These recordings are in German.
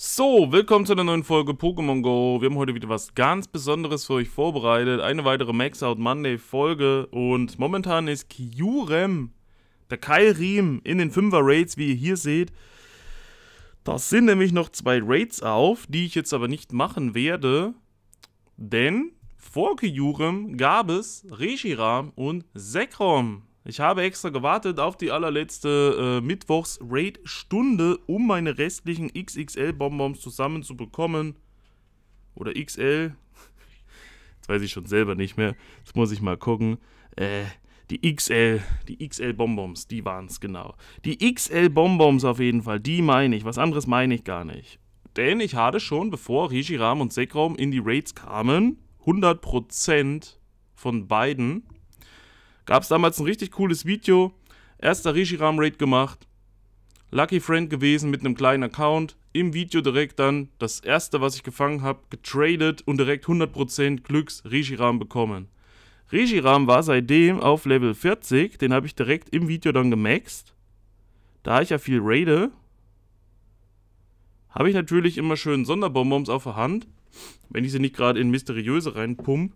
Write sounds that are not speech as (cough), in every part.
So, willkommen zu einer neuen Folge Pokémon Go. Wir haben heute wieder was ganz Besonderes für euch vorbereitet. Eine weitere Max Out Monday Folge. Und momentan ist Kyurem, der Kairim, in den 5er Raids, wie ihr hier seht. Da sind nämlich noch zwei Raids auf, die ich jetzt aber nicht machen werde. Denn vor Kyurem gab es Reshiram und Sekrom. Ich habe extra gewartet auf die allerletzte äh, Mittwochs-Raid-Stunde, um meine restlichen XXL-Bonbons zusammen zu bekommen. Oder XL. (laughs) Jetzt weiß ich schon selber nicht mehr. Jetzt muss ich mal gucken. Äh, die XL, die XL-Bonbons, die waren es genau. Die XL-Bonbons auf jeden Fall, die meine ich. Was anderes meine ich gar nicht. Denn ich hatte schon, bevor Rishiram und Sekrom in die Raids kamen, 100% von beiden Gab es damals ein richtig cooles Video. Erster Rishiram-Raid gemacht. Lucky Friend gewesen mit einem kleinen Account. Im Video direkt dann das erste, was ich gefangen habe, getradet und direkt 100% Glücks Rishiram bekommen. Rishiram war seitdem auf Level 40, den habe ich direkt im Video dann gemaxt. Da ich ja viel raide, habe ich natürlich immer schön Sonderbonbons auf der Hand, wenn ich sie nicht gerade in mysteriöse reinpump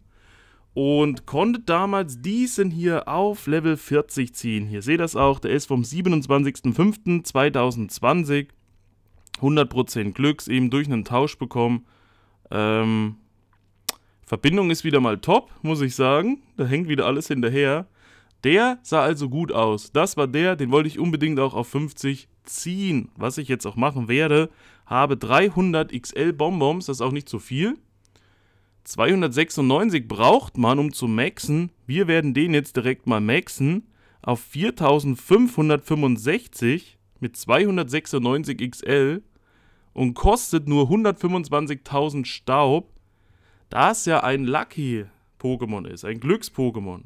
und konnte damals diesen hier auf Level 40 ziehen. Hier seht ihr das auch, der ist vom 27.05.2020 100% Glücks eben durch einen Tausch bekommen. Ähm, Verbindung ist wieder mal top, muss ich sagen. Da hängt wieder alles hinterher. Der sah also gut aus. Das war der, den wollte ich unbedingt auch auf 50 ziehen, was ich jetzt auch machen werde. Habe 300 XL Bonbons, das ist auch nicht zu viel. 296 braucht man, um zu maxen. Wir werden den jetzt direkt mal maxen auf 4565 mit 296 XL und kostet nur 125.000 Staub, da es ja ein Lucky-Pokémon ist, ein Glücks-Pokémon.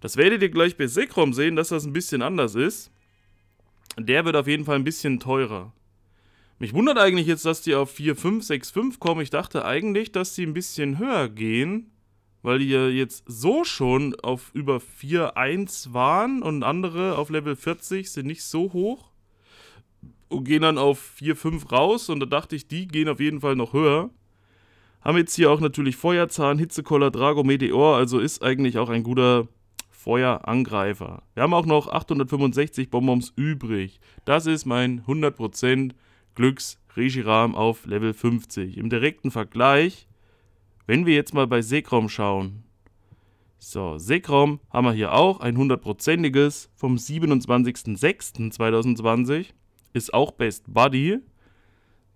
Das werdet ihr gleich bei Sekrom sehen, dass das ein bisschen anders ist. Der wird auf jeden Fall ein bisschen teurer. Mich wundert eigentlich jetzt, dass die auf 4, 5, 6, 5 kommen. Ich dachte eigentlich, dass die ein bisschen höher gehen, weil die ja jetzt so schon auf über 4, 1 waren und andere auf Level 40 sind nicht so hoch und gehen dann auf 4, 5 raus. Und da dachte ich, die gehen auf jeden Fall noch höher. Haben jetzt hier auch natürlich Feuerzahn, Hitzekoller, Drago, Meteor, also ist eigentlich auch ein guter Feuerangreifer. Wir haben auch noch 865 Bonbons übrig. Das ist mein 100% Glücks Reshiram auf Level 50. Im direkten Vergleich, wenn wir jetzt mal bei Sekrom schauen. So, Sekrom haben wir hier auch, ein hundertprozentiges vom 27.06.2020. Ist auch Best Buddy.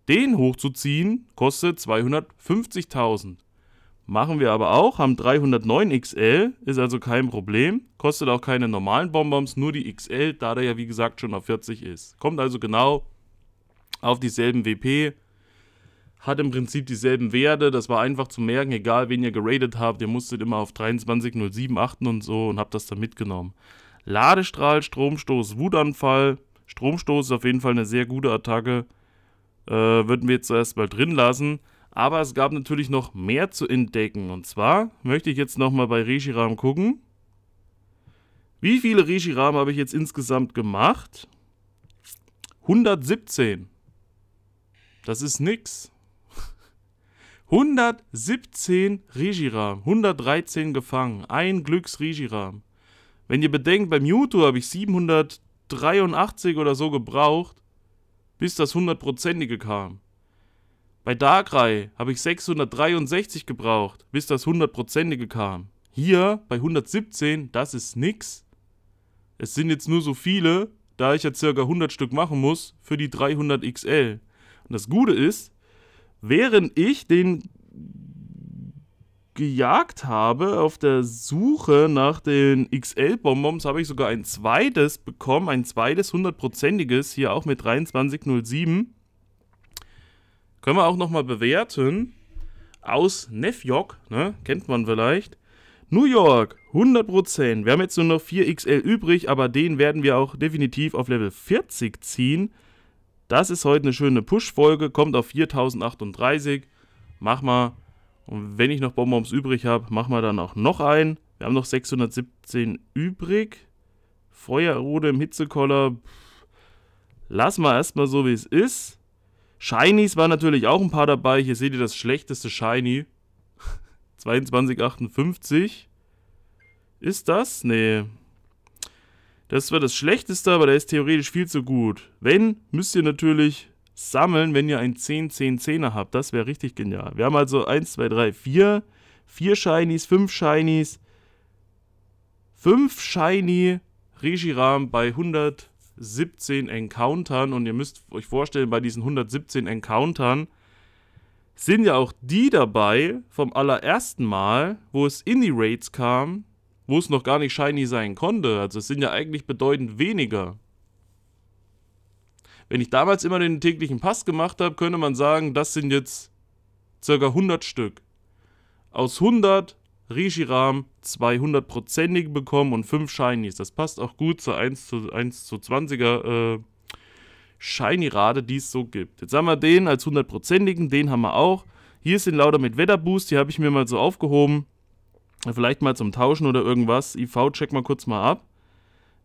Den hochzuziehen kostet 250.000. Machen wir aber auch, haben 309 XL, ist also kein Problem. Kostet auch keine normalen Bonbons, nur die XL, da der ja wie gesagt schon auf 40 ist. Kommt also genau auf dieselben WP, hat im Prinzip dieselben Werte. Das war einfach zu merken, egal wen ihr geradet habt, ihr musstet immer auf 23,07 achten und so und habt das dann mitgenommen. Ladestrahl, Stromstoß, Wutanfall. Stromstoß ist auf jeden Fall eine sehr gute Attacke. Äh, würden wir jetzt zuerst mal drin lassen. Aber es gab natürlich noch mehr zu entdecken. Und zwar möchte ich jetzt nochmal bei Reshiram gucken. Wie viele Reshiram habe ich jetzt insgesamt gemacht? 117. Das ist nix. 117 Rigiram, 113 gefangen, ein Glücks Rigiram. Wenn ihr bedenkt, beim Mewtwo habe ich 783 oder so gebraucht, bis das 100%ige kam. Bei Darkrai habe ich 663 gebraucht, bis das 100%ige kam. Hier bei 117, das ist nix. Es sind jetzt nur so viele, da ich ja circa 100 Stück machen muss für die 300 XL. Und das Gute ist, während ich den gejagt habe auf der Suche nach den XL-Bonbons, habe ich sogar ein zweites bekommen, ein zweites hundertprozentiges, hier auch mit 2307. Können wir auch nochmal bewerten. Aus Nefjok, ne? kennt man vielleicht. New York, 100%. Wir haben jetzt nur noch 4XL übrig, aber den werden wir auch definitiv auf Level 40 ziehen. Das ist heute eine schöne Push-Folge, kommt auf 4038. Mach mal. Und wenn ich noch Bonbons übrig habe, mach mal dann auch noch ein. Wir haben noch 617 übrig. Feuerrode im Hitzekoller. Lass mal erstmal so, wie es ist. Shinies waren natürlich auch ein paar dabei. Hier seht ihr das schlechteste Shiny. 2258. (laughs) Ist das? Nee. Das wäre das Schlechteste, aber der ist theoretisch viel zu gut. Wenn, müsst ihr natürlich sammeln, wenn ihr einen 10-10-10er habt. Das wäre richtig genial. Wir haben also 1, 2, 3, 4. 4 Shinies, 5 Shinies. 5 Shiny Regiram bei 117 Encountern. Und ihr müsst euch vorstellen, bei diesen 117 Encountern sind ja auch die dabei vom allerersten Mal, wo es in die Raids kam, wo es noch gar nicht shiny sein konnte. Also es sind ja eigentlich bedeutend weniger. Wenn ich damals immer den täglichen Pass gemacht habe, könnte man sagen, das sind jetzt ca. 100 Stück. Aus 100 Rishiram 200%ig bekommen und 5 Shinies. Das passt auch gut zur 1 zu, 1 zu 20er äh, Shiny-Rate, die es so gibt. Jetzt haben wir den als 100%igen, den haben wir auch. Hier sind lauter mit Wetterboost, die habe ich mir mal so aufgehoben. Vielleicht mal zum Tauschen oder irgendwas. IV, check mal kurz mal ab.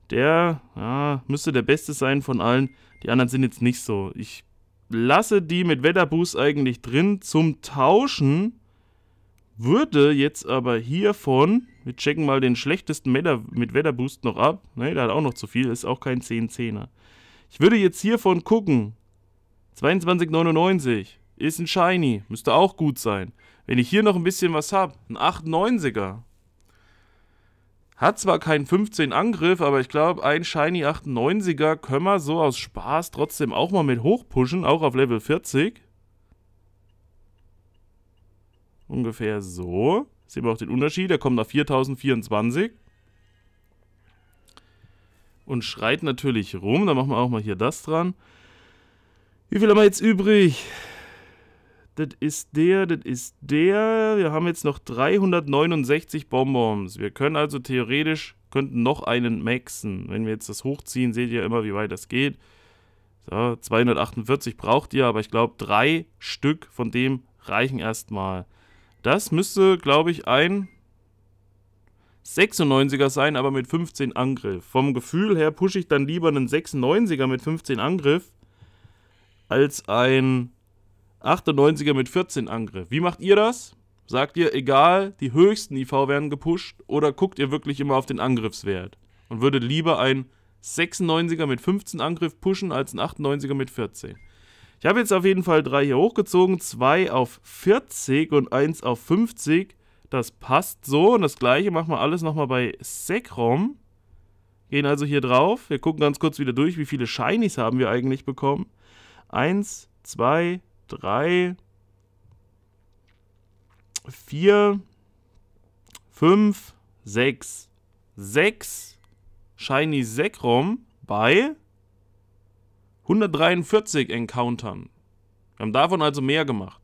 Der ja, müsste der Beste sein von allen. Die anderen sind jetzt nicht so. Ich lasse die mit Wetterboost eigentlich drin. Zum Tauschen würde jetzt aber hiervon... Wir checken mal den schlechtesten Meta mit Wetterboost noch ab. Ne, der hat auch noch zu viel. Ist auch kein 10-10er. Ich würde jetzt hiervon gucken. 22,99. Ist ein Shiny. Müsste auch gut sein. Wenn ich hier noch ein bisschen was habe, ein 98er. Hat zwar keinen 15 Angriff, aber ich glaube, ein Shiny 98er können wir so aus Spaß trotzdem auch mal mit hochpushen, auch auf Level 40. Ungefähr so. Sehen wir auch den Unterschied, der kommt auf 4024. Und schreit natürlich rum, da machen wir auch mal hier das dran. Wie viel haben wir jetzt übrig? Das ist der, das ist der. Wir haben jetzt noch 369 Bonbons. Wir können also theoretisch, könnten noch einen maxen. Wenn wir jetzt das hochziehen, seht ihr immer, wie weit das geht. So, 248 braucht ihr, aber ich glaube, drei Stück von dem reichen erstmal. Das müsste, glaube ich, ein 96er sein, aber mit 15 Angriff. Vom Gefühl her pushe ich dann lieber einen 96er mit 15 Angriff als ein 98er mit 14 Angriff. Wie macht ihr das? Sagt ihr, egal, die höchsten IV werden gepusht oder guckt ihr wirklich immer auf den Angriffswert und würdet lieber ein 96er mit 15 Angriff pushen als ein 98er mit 14? Ich habe jetzt auf jeden Fall drei hier hochgezogen, zwei auf 40 und eins auf 50. Das passt so und das gleiche machen wir alles nochmal bei Sekrom. Gehen also hier drauf. Wir gucken ganz kurz wieder durch, wie viele Shinies haben wir eigentlich bekommen. Eins, zwei, drei, vier, fünf, sechs. Sechs Shiny Sekrom bei 143 Encountern. Wir haben davon also mehr gemacht.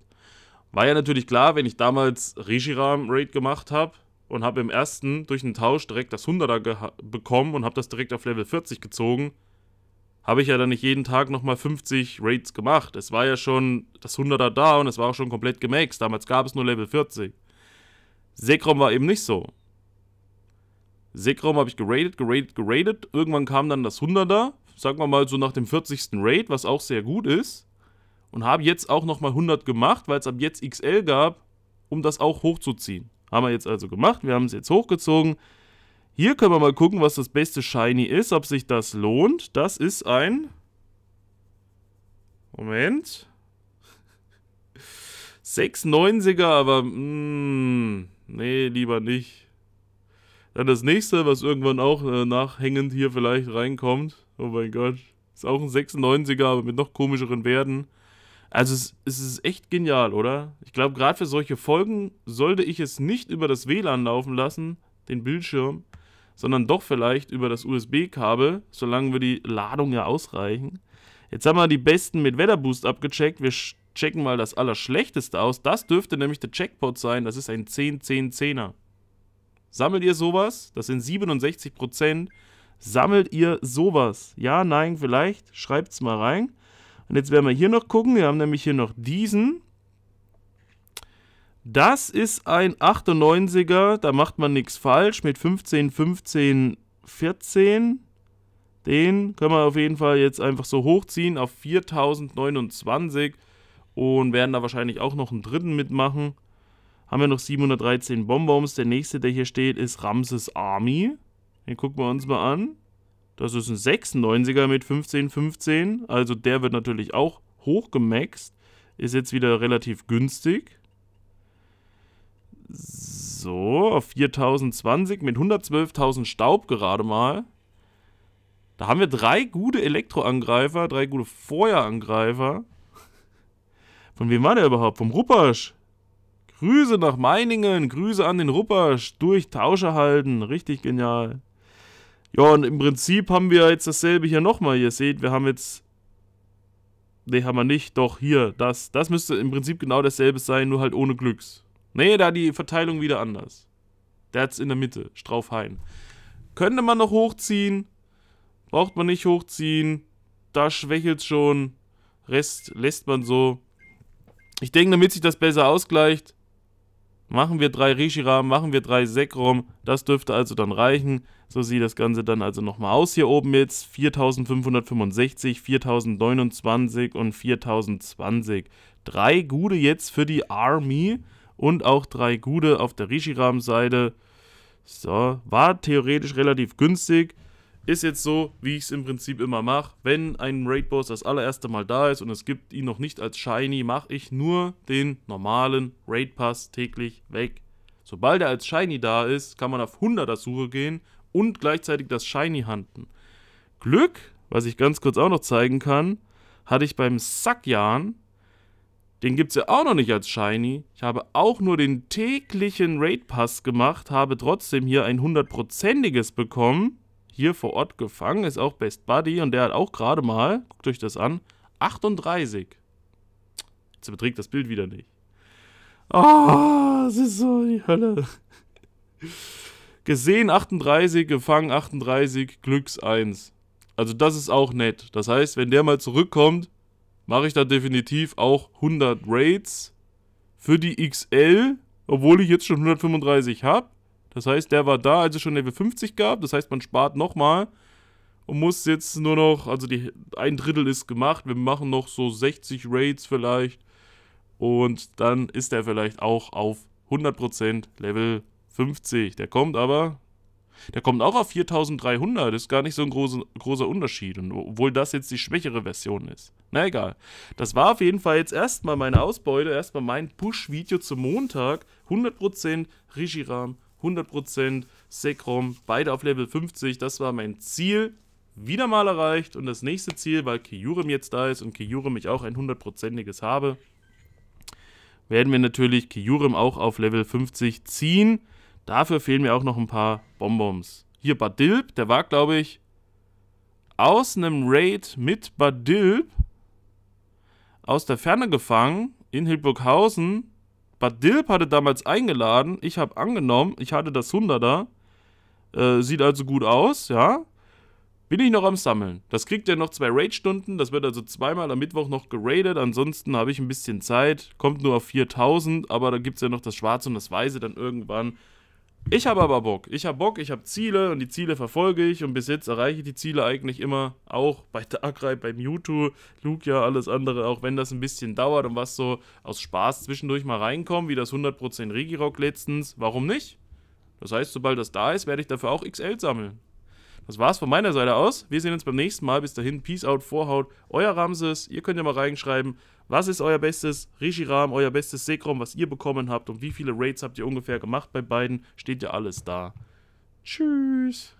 War ja natürlich klar, wenn ich damals Rishiram-Raid gemacht habe und habe im ersten durch einen Tausch direkt das 100er bekommen und habe das direkt auf Level 40 gezogen, habe ich ja dann nicht jeden Tag nochmal 50 Raids gemacht. Es war ja schon das 100er da und es war auch schon komplett gemaxed. Damals gab es nur Level 40. Sekrom war eben nicht so. Sekrom habe ich geradet, geradet, geradet. Irgendwann kam dann das 100er, sagen wir mal so nach dem 40. Raid, was auch sehr gut ist. Und habe jetzt auch nochmal 100 gemacht, weil es ab jetzt XL gab, um das auch hochzuziehen. Haben wir jetzt also gemacht, wir haben es jetzt hochgezogen. Hier können wir mal gucken, was das beste Shiny ist, ob sich das lohnt. Das ist ein... Moment. 690er, aber... Mh, mm, nee, lieber nicht. Dann das nächste, was irgendwann auch äh, nachhängend hier vielleicht reinkommt. Oh mein Gott. Ist auch ein 96er, aber mit noch komischeren Werten. Also es, es ist echt genial, oder? Ich glaube, gerade für solche Folgen sollte ich es nicht über das WLAN laufen lassen, den Bildschirm, sondern doch vielleicht über das USB-Kabel, solange wir die Ladung ja ausreichen. Jetzt haben wir die besten mit Wetterboost abgecheckt. Wir checken mal das Allerschlechteste aus. Das dürfte nämlich der Checkpot sein. Das ist ein 10-10-10er. Sammelt ihr sowas? Das sind 67%. Sammelt ihr sowas? Ja, nein, vielleicht? Schreibt es mal rein. Und jetzt werden wir hier noch gucken. Wir haben nämlich hier noch diesen. Das ist ein 98er, da macht man nichts falsch, mit 15, 15, 14. Den können wir auf jeden Fall jetzt einfach so hochziehen auf 4029 und werden da wahrscheinlich auch noch einen dritten mitmachen. Haben wir noch 713 Bonbons. Der nächste, der hier steht, ist Ramses Army. Den gucken wir uns mal an. Das ist ein 96er mit 1515. 15. Also der wird natürlich auch hochgemaxt. Ist jetzt wieder relativ günstig. So, auf 4020 mit 112.000 Staub gerade mal. Da haben wir drei gute Elektroangreifer, drei gute Feuerangreifer. Von wem war der überhaupt? Vom Ruppersch. Grüße nach Meiningen, Grüße an den Ruppersch. Durch Tausche halten, richtig genial. Ja, und im Prinzip haben wir jetzt dasselbe hier nochmal. Ihr seht, wir haben jetzt... Ne, haben wir nicht. Doch, hier, das. Das müsste im Prinzip genau dasselbe sein, nur halt ohne Glücks. Nee, da die Verteilung wieder anders. That's in der Mitte, Straufhain. Könnte man noch hochziehen, braucht man nicht hochziehen. Da schwächelt schon, Rest lässt man so. Ich denke, damit sich das besser ausgleicht, machen wir drei Rishiram, machen wir drei Sekrom. Das dürfte also dann reichen. So sieht das Ganze dann also nochmal aus hier oben jetzt. 4565, 4029 und 4020. Drei gute jetzt für die Army und auch drei gute auf der Rishiram-Seite. So, war theoretisch relativ günstig. Ist jetzt so, wie ich es im Prinzip immer mache. Wenn ein Raid Boss das allererste Mal da ist und es gibt ihn noch nicht als Shiny, mache ich nur den normalen Raid Pass täglich weg. Sobald er als Shiny da ist, kann man auf 100er Suche gehen und gleichzeitig das Shiny handen. Glück, was ich ganz kurz auch noch zeigen kann, hatte ich beim Sackjan den gibt es ja auch noch nicht als Shiny. Ich habe auch nur den täglichen Raid Pass gemacht, habe trotzdem hier ein hundertprozentiges bekommen. Hier vor Ort gefangen, ist auch Best Buddy und der hat auch gerade mal, guckt euch das an, 38. Jetzt beträgt das Bild wieder nicht. Ah, oh, es ist so die Hölle. Gesehen 38, gefangen 38, Glücks 1. Also das ist auch nett. Das heißt, wenn der mal zurückkommt, mache ich da definitiv auch 100 Raids für die XL, obwohl ich jetzt schon 135 habe. Das heißt, der war da, als es schon Level 50 gab. Das heißt, man spart nochmal und muss jetzt nur noch, also die, ein Drittel ist gemacht. Wir machen noch so 60 Raids vielleicht. Und dann ist er vielleicht auch auf 100% Level 50. Der kommt aber der kommt auch auf 4300, ist gar nicht so ein großer, großer Unterschied, und obwohl das jetzt die schwächere Version ist. Na egal. Das war auf jeden Fall jetzt erstmal meine Ausbeute, erstmal mein Push-Video zum Montag. 100% Rishiram, 100% Sekrom, beide auf Level 50, das war mein Ziel. Wieder mal erreicht und das nächste Ziel, weil Kyurem jetzt da ist und Kyurem ich auch ein hundertprozentiges habe, werden wir natürlich Kyurem auch auf Level 50 ziehen. Dafür fehlen mir auch noch ein paar Bonbons. Hier Badilb, der war, glaube ich, aus einem Raid mit Badilb aus der Ferne gefangen in Hildburghausen. Badilb hatte damals eingeladen. Ich habe angenommen. Ich hatte das 100er. Äh, sieht also gut aus, ja. Bin ich noch am Sammeln. Das kriegt er noch zwei Raid-Stunden. Das wird also zweimal am Mittwoch noch geradet. Ansonsten habe ich ein bisschen Zeit. Kommt nur auf 4000. Aber da gibt es ja noch das Schwarze und das Weiße dann irgendwann. Ich habe aber Bock. Ich habe Bock, ich habe Ziele und die Ziele verfolge ich und bis jetzt erreiche ich die Ziele eigentlich immer auch bei Darkrai, bei Mewtwo, Lugia, alles andere, auch wenn das ein bisschen dauert und was so aus Spaß zwischendurch mal reinkommt, wie das 100% Regirock letztens. Warum nicht? Das heißt, sobald das da ist, werde ich dafür auch XL sammeln. Das war's von meiner Seite aus. Wir sehen uns beim nächsten Mal. Bis dahin, Peace out, Vorhaut. Euer Ramses. Ihr könnt ja mal reinschreiben, was ist euer bestes Rishiram, euer bestes Sekrom, was ihr bekommen habt und wie viele Raids habt ihr ungefähr gemacht bei beiden. Steht ja alles da. Tschüss.